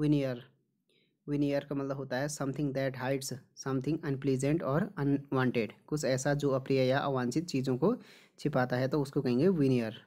veneer veneer का मतलब होता है something that hides something unpleasant और अनवांटेड कुछ ऐसा जो अप्रिय या अवांछित चीज़ों को छिपाता है तो उसको कहेंगे विनियर